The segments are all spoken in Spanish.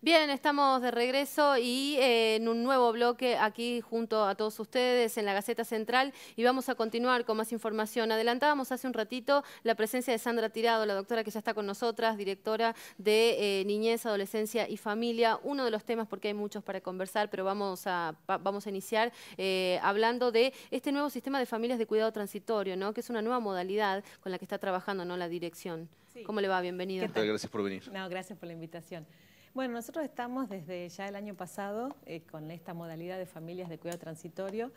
Bien, estamos de regreso y eh, en un nuevo bloque aquí junto a todos ustedes en la Gaceta Central y vamos a continuar con más información. Adelantábamos hace un ratito la presencia de Sandra Tirado, la doctora que ya está con nosotras, directora de eh, Niñez, Adolescencia y Familia. Uno de los temas, porque hay muchos para conversar, pero vamos a, vamos a iniciar eh, hablando de este nuevo sistema de familias de cuidado transitorio, ¿no? que es una nueva modalidad con la que está trabajando ¿no? la dirección. ¿Cómo le va? Bienvenido. Gracias por venir. gracias por la invitación. Bueno, nosotros estamos desde ya el año pasado eh, con esta modalidad de familias de cuidado transitorio.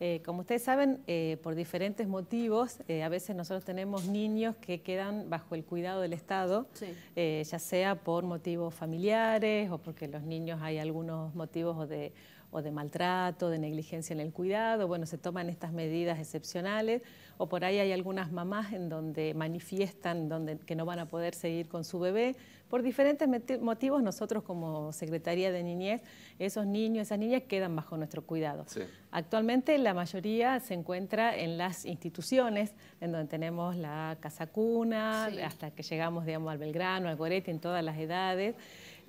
Eh, como ustedes saben, eh, por diferentes motivos, a veces nosotros tenemos niños que quedan bajo el cuidado del Estado, ya sea por motivos familiares o porque los niños hay algunos motivos de o de maltrato, de negligencia en el cuidado, bueno, se toman estas medidas excepcionales, o por ahí hay algunas mamás en donde manifiestan que no van a poder seguir con su bebé. Por diferentes motivos, nosotros como Secretaría de Niñez, esos niños, esas niñas quedan bajo nuestro cuidado. Actualmente la mayoría se encuentra en las instituciones, en donde tenemos la casa cuna, hasta que llegamos, digamos, al Belgrano, al Goretti, en todas las edades.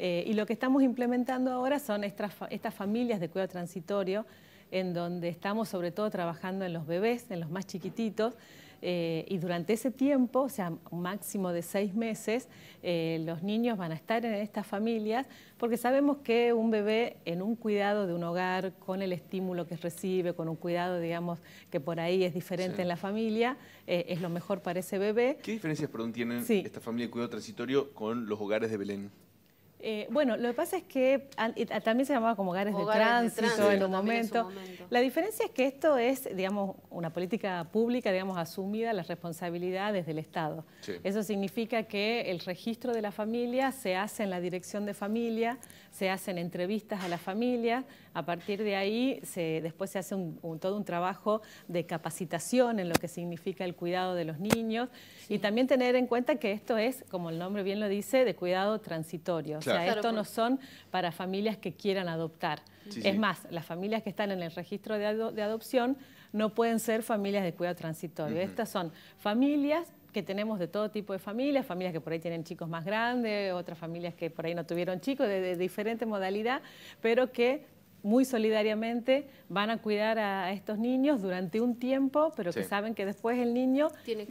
Eh, y lo que estamos implementando ahora son estas, familias de cuidado transitorio, en donde estamos sobre todo trabajando en los bebés, en los más chiquititos, eh, y durante ese tiempo, o sea, un máximo de seis meses, eh, los niños van a estar en estas familias porque sabemos que un bebé en un cuidado de un hogar, con el estímulo que recibe, con un cuidado, digamos, que por ahí es diferente en la familia, es lo mejor para ese bebé. ¿Qué diferencias, tienen esta familia de cuidado transitorio con los hogares de Belén? Eh, bueno, lo que pasa es que también se llamaba como hogares, de, tránsito, en un momento. La diferencia es que esto es, digamos, una política pública, digamos, asumida las responsabilidades del Estado. Eso significa que el registro de la familia se hace en la dirección de familia, se hacen entrevistas a la familia, a partir de ahí, después se hace todo un trabajo de capacitación en lo que significa el cuidado de los niños y también tener en cuenta que esto es, como el nombre bien lo dice, de cuidado transitorio. O sea, esto no son para familias que quieran adoptar. es más, las familias que están en el registro de, adopción no pueden ser familias de cuidado transitorio. Estas son familias que tenemos de todo tipo de familias, familias que por ahí tienen chicos más grandes, otras familias que por ahí no tuvieron chicos, de, de diferente modalidad, pero que muy solidariamente van a cuidar a estos niños durante un tiempo, pero que saben que después el niño tiene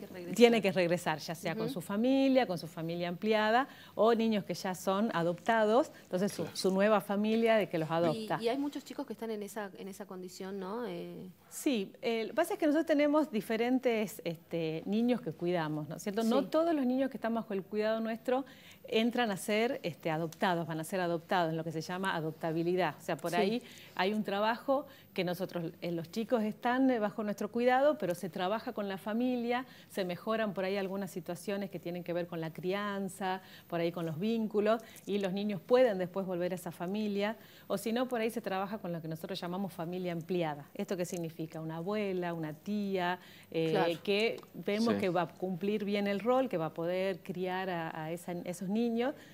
que regresar, ya sea con su familia, con su familia ampliada o niños que ya son adoptados, entonces su, nueva familia de que los adopta. Y, hay muchos chicos que están en esa, en esa condición, ¿no? Eh, sí, lo que pasa es que nosotros tenemos diferentes este, niños que cuidamos, ¿no es cierto? No todos los niños que están bajo el cuidado nuestro entran a ser este, adoptados, van a ser adoptados en lo que se llama adoptabilidad. O sea, por ahí hay un trabajo que nosotros, eh, los chicos están eh, bajo nuestro cuidado, pero se trabaja con la familia, se mejoran por ahí algunas situaciones que tienen que ver con la crianza, por ahí con los vínculos, y los niños pueden después volver a esa familia, o si no, por ahí se trabaja con lo que nosotros llamamos familia ampliada, ¿Esto qué significa? Una abuela, una tía, eh, que vemos que va a cumplir bien el rol, que va a poder criar a, esos niños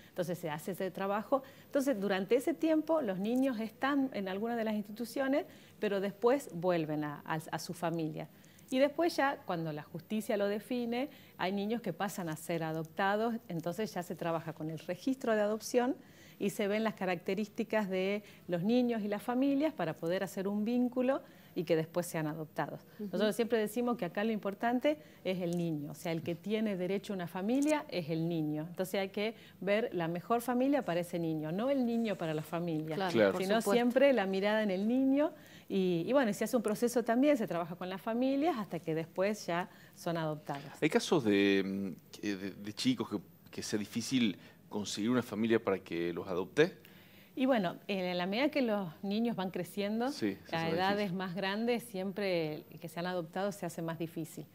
entonces se hace ese trabajo. Entonces, durante ese tiempo los niños están en alguna de las instituciones, pero después vuelven a su familia. Y después ya, cuando la justicia lo define, hay niños que pasan a ser adoptados, entonces ya se trabaja con el registro de adopción y se ven las características de los niños y las familias para poder hacer un vínculo y que después sean adoptados. Nosotros siempre decimos que acá lo importante es el niño, o sea, el que tiene derecho a una familia es el niño. Entonces hay que ver la mejor familia para ese niño, no el niño para la familia, sino siempre la mirada en el niño y, bueno, se hace un proceso también, se trabaja con las familias hasta que después ya son adoptadas. ¿Hay casos de, mm, eh, chicos que, sea difícil conseguir una familia para que los adopte? Y bueno, en la medida que los niños van creciendo, a edades más grandes, siempre que se han adoptado se hace más difícil.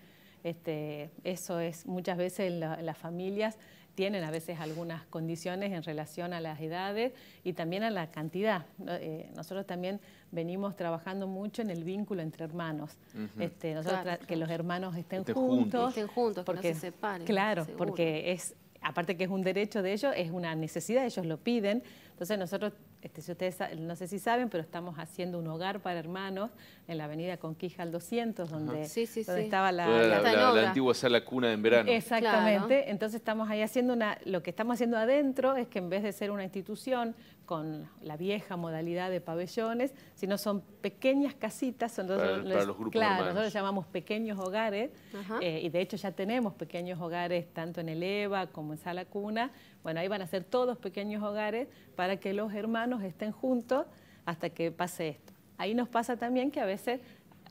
Este, eso es muchas veces en las familias tienen a veces algunas condiciones en relación a las edades y también a la cantidad. Eh, nosotros también venimos trabajando mucho en el vínculo entre hermanos. este, nosotros que los hermanos estén, juntos, porque, que se separen. Claro, porque es aparte que es un derecho de ellos, es una necesidad, ellos lo piden. Entonces nosotros este, ustedes no sé si saben, pero estamos haciendo un hogar para hermanos en la avenida Conquija al 200, donde, estaba la, antigua sala cuna en verano. Exactamente. Entonces estamos ahí haciendo una... Lo que estamos haciendo adentro es que en vez de ser una institución con la vieja modalidad de pabellones, sino son pequeñas casitas, son para, los, para los grupos claro, nosotros llamamos pequeños hogares, eh, y de hecho ya tenemos pequeños hogares tanto en el EVA como en Sala Cuna, bueno, ahí van a ser todos pequeños hogares para que los hermanos estén juntos hasta que pase esto. Ahí nos pasa también que a veces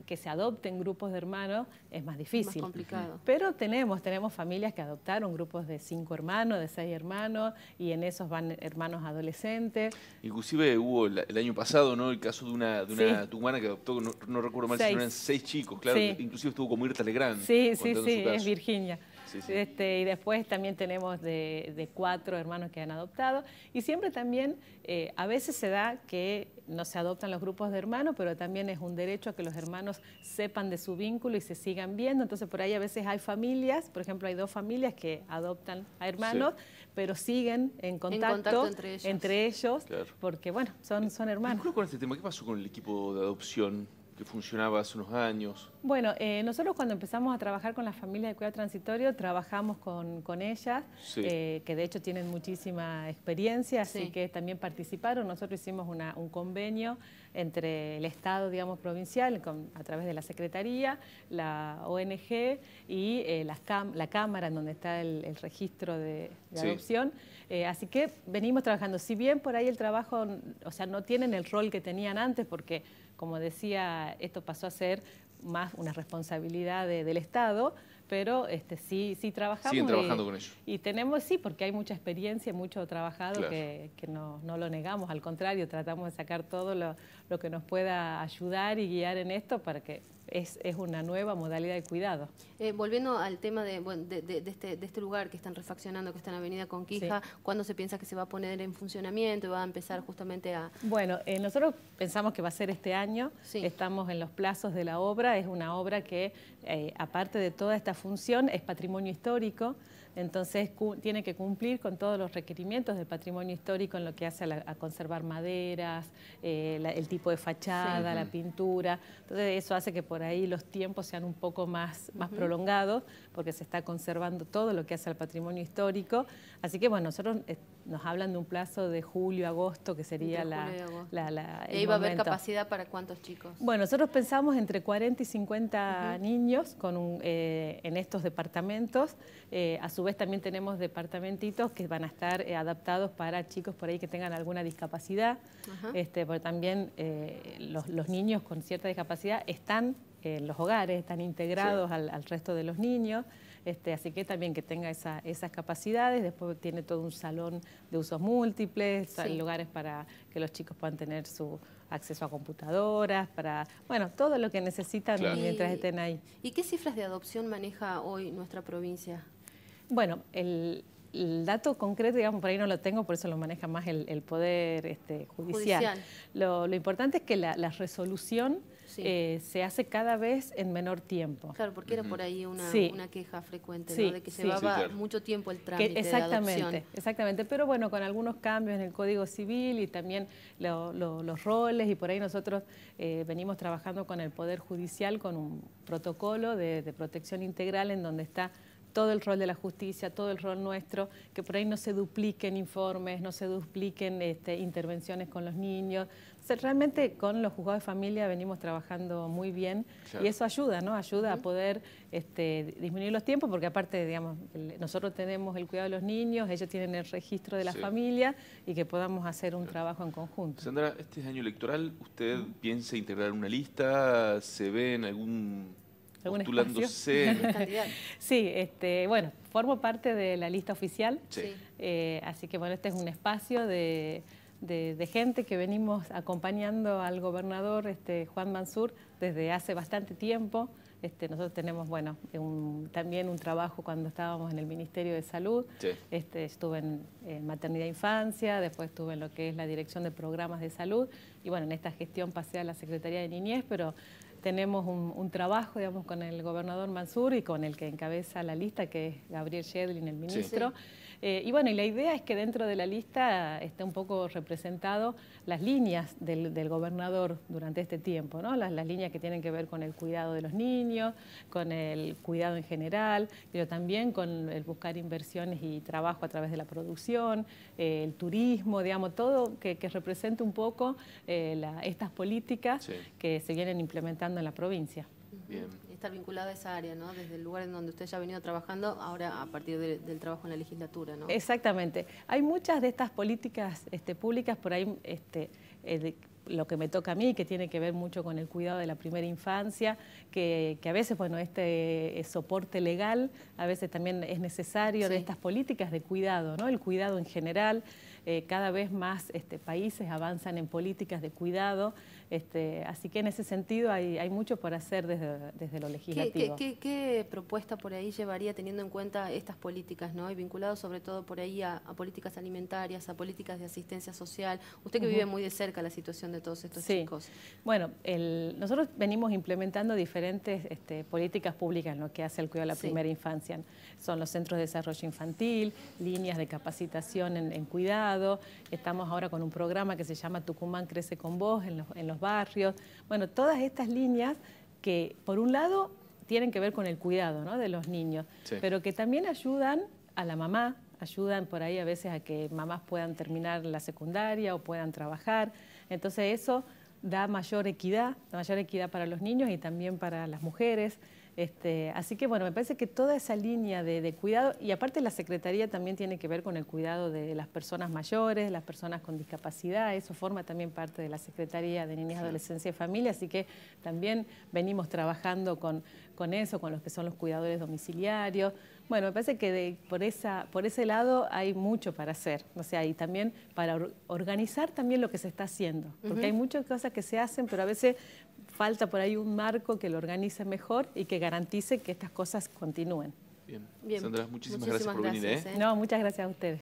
que se adopten grupos de hermanos es más difícil. Más complicado. Pero tenemos, tenemos familias que adoptaron grupos de cinco hermanos, de seis hermanos, y en esos van hermanos adolescentes. Inclusive hubo el, año pasado, ¿no? El caso de una, de una que adoptó, no, recuerdo mal si eran seis chicos, claro, inclusive estuvo como Mirta Legrand. Sí, sí, sí, es Virginia. Este, y después también tenemos de, cuatro hermanos que han adoptado. Y siempre también, eh, a veces se da que no se adoptan los grupos de hermanos, pero también es un derecho a que los hermanos sepan de su vínculo y se sigan viendo. Entonces, por ahí a veces hay familias, por ejemplo, hay dos familias que adoptan a hermanos, pero siguen en contacto, entre ellos, porque, bueno, son, son hermanos. tema? ¿Qué pasó con el equipo de adopción? que funcionaba hace unos años? Bueno, eh, nosotros cuando empezamos a trabajar con las familias de cuidado transitorio, trabajamos con, ellas, eh, que de hecho tienen muchísima experiencia, así que también participaron. Nosotros hicimos un convenio entre el Estado, digamos, provincial, a través de la Secretaría, la ONG y eh, la, Cámara, en donde está el, registro de, adopción. así que venimos trabajando. Si bien por ahí el trabajo, o sea, no tienen el rol que tenían antes, porque como decía, esto pasó a ser más una responsabilidad del Estado, pero este, sí, sí trabajamos. Siguen trabajando con ellos. Y tenemos, sí, porque hay mucha experiencia, mucho trabajado que, no, lo negamos, al contrario, tratamos de sacar todo lo que nos pueda ayudar y guiar en esto para que es, una nueva modalidad de cuidado. Eh, volviendo al tema de, este, de, este, lugar que están refaccionando, que está en Avenida Conquija, ¿cuándo se piensa que se va a poner en funcionamiento y va a empezar justamente a...? Bueno, eh, nosotros pensamos que va a ser este año, estamos en los plazos de la obra, es una obra que, eh, aparte de toda esta función, es patrimonio histórico, entonces tiene que cumplir con todos los requerimientos del patrimonio histórico en lo que hace a, conservar maderas, el tipo de fachada, la pintura, entonces eso hace que por ahí los tiempos sean un poco más, más prolongados, porque se está conservando todo lo que hace al patrimonio histórico. Así que bueno, nosotros eh, nos hablan de un plazo de julio, agosto, que sería la, agosto. ¿Y iba a haber capacidad para cuántos chicos? Bueno, nosotros pensamos entre 40 y 50 niños con un, eh, en estos departamentos. Eh, a su vez también tenemos departamentitos que van a estar adaptados para chicos por ahí que tengan alguna discapacidad, este, porque también los, los niños con cierta discapacidad están en los hogares, están integrados al, resto de los niños, este, así que también que tenga esas capacidades, después tiene todo un salón de usos múltiples, hay lugares para que los chicos puedan tener su acceso a computadoras, para, bueno, todo lo que necesitan mientras estén ahí. ¿Y qué cifras de adopción maneja hoy nuestra provincia? Bueno, el, el dato concreto, digamos, por ahí no lo tengo, por eso lo maneja más el, Poder este, judicial. Lo, importante es que la, resolución eh, se hace cada vez en menor tiempo. Claro, porque era por ahí una, queja frecuente, de que se llevaba mucho tiempo el trámite exactamente, de adopción. Exactamente, pero bueno, con algunos cambios en el Código Civil y también los roles, y por ahí nosotros eh, venimos trabajando con el Poder Judicial con un protocolo de protección integral en donde está todo el rol de la justicia, todo el rol nuestro, que por ahí no se dupliquen informes, no se dupliquen este, intervenciones con los niños. realmente con los juzgados de familia venimos trabajando muy bien y eso ayuda, ¿no? Ayuda a poder este, disminuir los tiempos porque aparte, digamos, nosotros tenemos el cuidado de los niños, ellos tienen el registro de la familia y que podamos hacer un trabajo en conjunto. Sandra, este año electoral, ¿usted piensa integrar una lista? ¿Se ve en algún postulándose. sí, este, bueno, formo parte de la lista oficial, eh, así que bueno, este es un espacio de, gente que venimos acompañando al gobernador este, Juan Mansur desde hace bastante tiempo. Este, nosotros tenemos, bueno, también un trabajo cuando estábamos en el Ministerio de Salud. Este, estuve en, en, maternidad e infancia, después estuve en lo que es la Dirección de Programas de Salud. Y bueno, en esta gestión pasé a la Secretaría de Niñez, pero tenemos un, trabajo, digamos, con el gobernador Mansur y con el que encabeza la lista, que es Gabriel Shedlin, el ministro. Eh, y bueno, y la idea es que dentro de la lista esté un poco representado las líneas del, gobernador durante este tiempo, ¿no? Las, líneas que tienen que ver con el cuidado de los niños, con el cuidado en general, pero también con el buscar inversiones y trabajo a través de la producción, eh, el turismo, digamos, todo que, represente un poco eh, estas políticas que se vienen implementando en la provincia. Bien. Mm, Estar vinculado a esa área, ¿no? Desde el lugar en donde usted ya ha venido trabajando, ahora a partir del trabajo en la legislatura, ¿no? Exactamente. Hay muchas de estas políticas este, públicas por ahí este, eh, lo que me toca a mí, que tiene que ver mucho con el cuidado de la primera infancia, que, a veces, bueno, este eh, soporte legal a veces también es necesario de estas políticas de cuidado, ¿no? El cuidado en general, eh, cada vez más este, países avanzan en políticas de cuidado, este, así que en ese sentido hay, hay mucho por hacer desde, lo legislativo. ¿Qué, propuesta por ahí llevaría teniendo en cuenta estas políticas, ¿no? Y vinculado sobre todo por ahí a, políticas alimentarias, a políticas de asistencia social. Usted que vive muy de cerca la situación de todos estos sí. Bueno, nosotros venimos implementando diferentes este, políticas públicas en lo que hace el cuidado de la primera infancia. Son los centros de desarrollo infantil, líneas de capacitación en, cuidado. Estamos ahora con un programa que se llama Tucumán Crece con Vos en los, barrios. Bueno, todas estas líneas que, por un lado, tienen que ver con el cuidado de los niños, pero que también ayudan a la mamá, ayudan por ahí a veces a que mamás puedan terminar la secundaria o puedan trabajar. Entonces eso da mayor equidad, mayor equidad para los niños y también para las mujeres. Este, así que bueno, me parece que toda esa línea de, cuidado, y aparte la Secretaría también tiene que ver con el cuidado de las personas mayores, las personas con discapacidad, eso forma también parte de la Secretaría de Niñas, Adolescencia y Familia, así que también venimos trabajando con, eso, con los que son los cuidadores domiciliarios. Bueno, me parece que por, ese lado hay mucho para hacer, o sea, y también para organizar también lo que se está haciendo, porque hay muchas cosas que se hacen, pero a veces falta por ahí un marco que lo organice mejor y que garantice que estas cosas continúen. Bien, Sandra, muchísimas, gracias por venir. ¿eh? ¿eh? No, muchas gracias a ustedes.